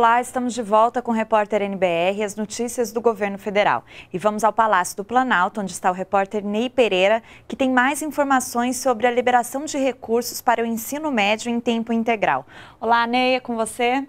Olá, estamos de volta com o repórter NBR e as notícias do governo federal. E vamos ao Palácio do Planalto, onde está o repórter Ney Pereira, que tem mais informações sobre a liberação de recursos para o ensino médio em tempo integral. Olá, Ney, é com você?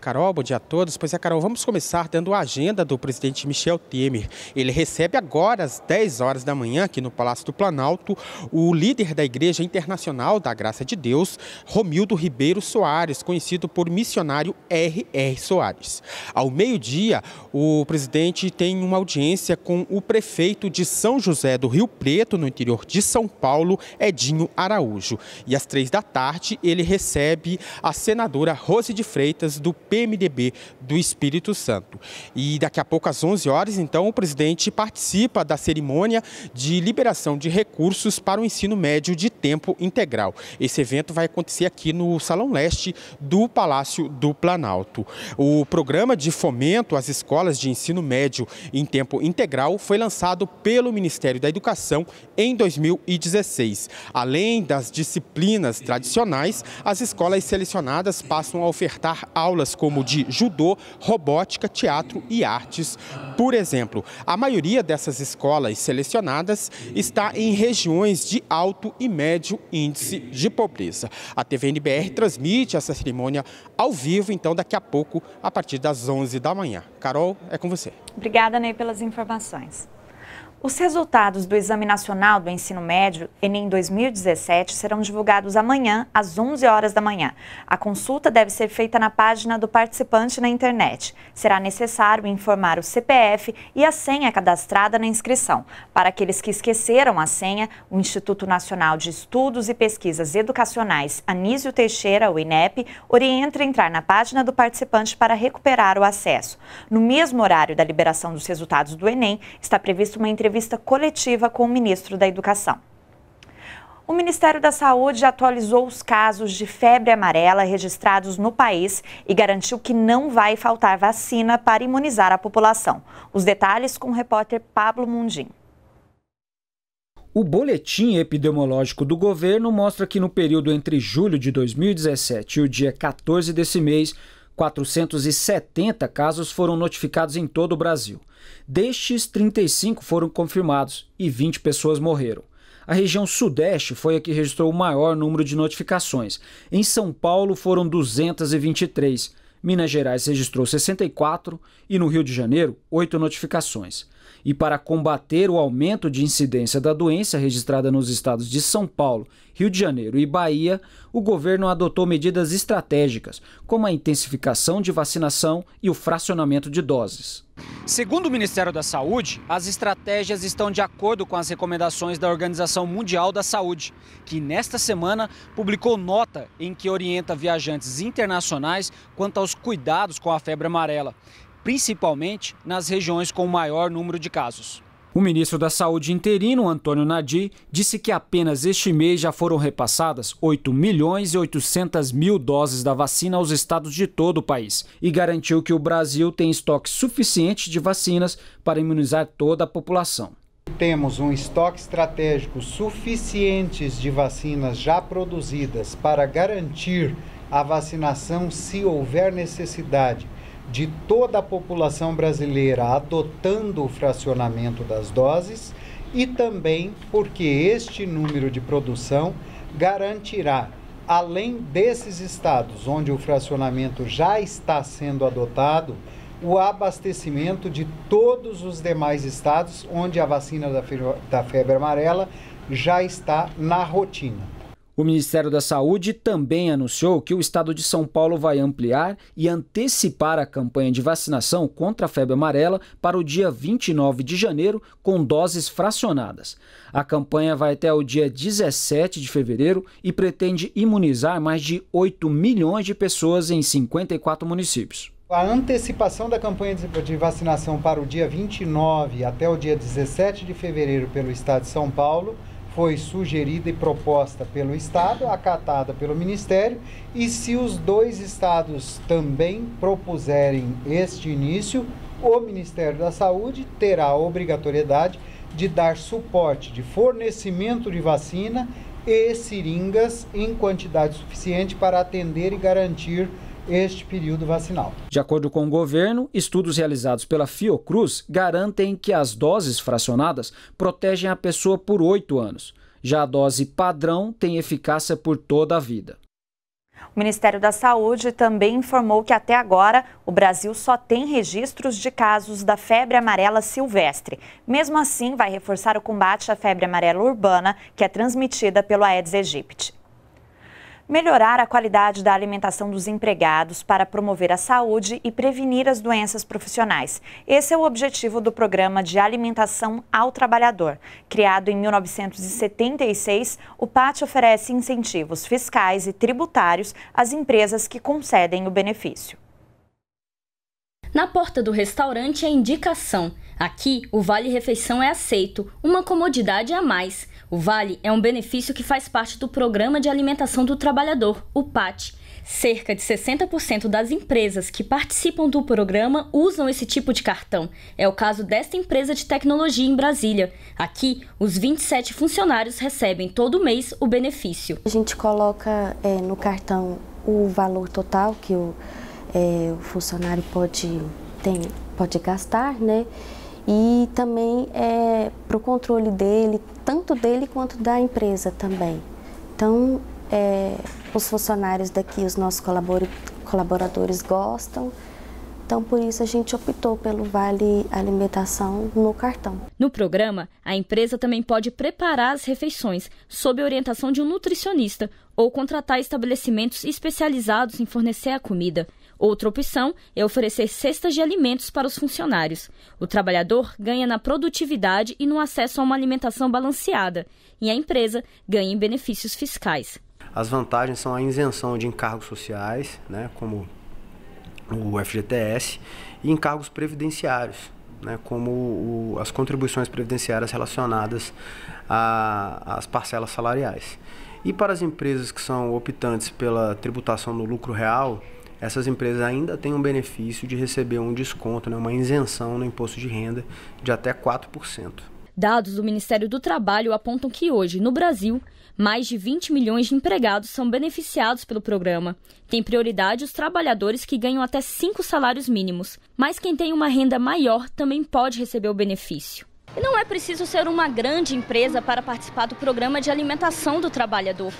Carol, bom dia a todos. Pois é, Carol, vamos começar dando a agenda do presidente Michel Temer. Ele recebe agora, às 10 horas da manhã, aqui no Palácio do Planalto, o líder da Igreja Internacional da Graça de Deus, Romildo Ribeiro Soares, conhecido por missionário R.R. Soares. Ao meio-dia, o presidente tem uma audiência com o prefeito de São José do Rio Preto, no interior de São Paulo, Edinho Araújo. E às três da tarde, ele recebe a senadora Rose de Freitas, do PMDB do Espírito Santo. E daqui a pouco, às 11 horas, então, o presidente participa da cerimônia de liberação de recursos para o ensino médio de tempo integral. Esse evento vai acontecer aqui no Salão Leste do Palácio do Planalto. O programa de fomento às escolas de ensino médio em tempo integral foi lançado pelo Ministério da Educação em 2016. Além das disciplinas tradicionais, as escolas selecionadas passam a ofertar aulas disciplinas como de judô, robótica, teatro e artes, por exemplo. A maioria dessas escolas selecionadas está em regiões de alto e médio índice de pobreza. A TVNBR transmite essa cerimônia ao vivo, então daqui a pouco, a partir das 11 da manhã. Carol, é com você. Obrigada, Ney, pelas informações. Os resultados do Exame Nacional do Ensino Médio, Enem 2017, serão divulgados amanhã, às 11 horas da manhã. A consulta deve ser feita na página do participante na internet. Será necessário informar o CPF e a senha cadastrada na inscrição. Para aqueles que esqueceram a senha, o Instituto Nacional de Estudos e Pesquisas Educacionais Anísio Teixeira, o INEP, orienta a entrar na página do participante para recuperar o acesso. No mesmo horário da liberação dos resultados do Enem, está prevista uma entrevista entrevista coletiva com o ministro da Educação. O Ministério da Saúde atualizou os casos de febre amarela registrados no país e garantiu que não vai faltar vacina para imunizar a população. Os detalhes com o repórter Pablo Mundim. O boletim epidemiológico do governo mostra que no período entre julho de 2017 e o dia 14 desse mês, 470 casos foram notificados em todo o Brasil. Destes, 35 foram confirmados e 20 pessoas morreram. A região Sudeste foi a que registrou o maior número de notificações. Em São Paulo foram 223, Minas Gerais registrou 64 e no Rio de Janeiro, oito notificações. E para combater o aumento de incidência da doença registrada nos estados de São Paulo, Rio de Janeiro e Bahia, o governo adotou medidas estratégicas, como a intensificação de vacinação e o fracionamento de doses. Segundo o Ministério da Saúde, as estratégias estão de acordo com as recomendações da Organização Mundial da Saúde, que nesta semana publicou nota em que orienta viajantes internacionais quanto aos cuidados com a febre amarela principalmente nas regiões com maior número de casos. O ministro da Saúde interino, Antônio Nadir, disse que apenas este mês já foram repassadas 8 milhões e 800 mil doses da vacina aos estados de todo o país e garantiu que o Brasil tem estoque suficiente de vacinas para imunizar toda a população. Temos um estoque estratégico suficientes de vacinas já produzidas para garantir a vacinação se houver necessidade de toda a população brasileira adotando o fracionamento das doses e também porque este número de produção garantirá, além desses estados onde o fracionamento já está sendo adotado, o abastecimento de todos os demais estados onde a vacina da febre amarela já está na rotina. O Ministério da Saúde também anunciou que o estado de São Paulo vai ampliar e antecipar a campanha de vacinação contra a febre amarela para o dia 29 de janeiro, com doses fracionadas. A campanha vai até o dia 17 de fevereiro e pretende imunizar mais de 8 milhões de pessoas em 54 municípios. A antecipação da campanha de vacinação para o dia 29 até o dia 17 de fevereiro pelo estado de São Paulo foi sugerida e proposta pelo Estado, acatada pelo Ministério, e se os dois Estados também propuserem este início, o Ministério da Saúde terá a obrigatoriedade de dar suporte de fornecimento de vacina e seringas em quantidade suficiente para atender e garantir este período vacinal. De acordo com o governo, estudos realizados pela Fiocruz garantem que as doses fracionadas protegem a pessoa por oito anos. Já a dose padrão tem eficácia por toda a vida. O Ministério da Saúde também informou que até agora o Brasil só tem registros de casos da febre amarela silvestre. Mesmo assim, vai reforçar o combate à febre amarela urbana, que é transmitida pelo Aedes aegypti melhorar a qualidade da alimentação dos empregados para promover a saúde e prevenir as doenças profissionais. Esse é o objetivo do Programa de Alimentação ao Trabalhador. Criado em 1976, o PAT oferece incentivos fiscais e tributários às empresas que concedem o benefício. Na porta do restaurante a é indicação. Aqui, o vale-refeição é aceito, uma comodidade a mais. O Vale é um benefício que faz parte do Programa de Alimentação do Trabalhador, o PAT. Cerca de 60% das empresas que participam do programa usam esse tipo de cartão. É o caso desta empresa de tecnologia em Brasília. Aqui, os 27 funcionários recebem todo mês o benefício. A gente coloca é, no cartão o valor total que o, é, o funcionário pode, tem, pode gastar, né? e também é, para o controle dele, tanto dele quanto da empresa também. Então, é, os funcionários daqui, os nossos colaboradores gostam, então, por isso a gente optou pelo Vale Alimentação no cartão. No programa, a empresa também pode preparar as refeições sob orientação de um nutricionista ou contratar estabelecimentos especializados em fornecer a comida. Outra opção é oferecer cestas de alimentos para os funcionários. O trabalhador ganha na produtividade e no acesso a uma alimentação balanceada, e a empresa ganha em benefícios fiscais. As vantagens são a isenção de encargos sociais, né, como o FGTS, e encargos previdenciários, né, como o, as contribuições previdenciárias relacionadas às parcelas salariais. E para as empresas que são optantes pela tributação no lucro real, essas empresas ainda têm um benefício de receber um desconto, né, uma isenção no imposto de renda de até 4%. Dados do Ministério do Trabalho apontam que hoje, no Brasil, mais de 20 milhões de empregados são beneficiados pelo programa. Tem prioridade os trabalhadores que ganham até cinco salários mínimos, mas quem tem uma renda maior também pode receber o benefício. E não é preciso ser uma grande empresa para participar do programa de alimentação do trabalhador.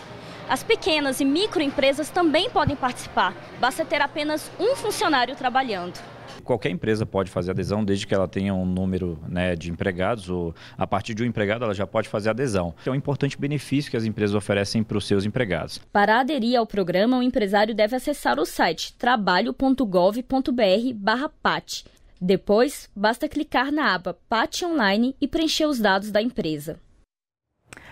As pequenas e microempresas também podem participar, basta ter apenas um funcionário trabalhando. Qualquer empresa pode fazer adesão, desde que ela tenha um número né, de empregados, ou a partir de um empregado ela já pode fazer adesão. Então, é um importante benefício que as empresas oferecem para os seus empregados. Para aderir ao programa, o empresário deve acessar o site trabalhogovbr pate Depois, basta clicar na aba PAT Online e preencher os dados da empresa.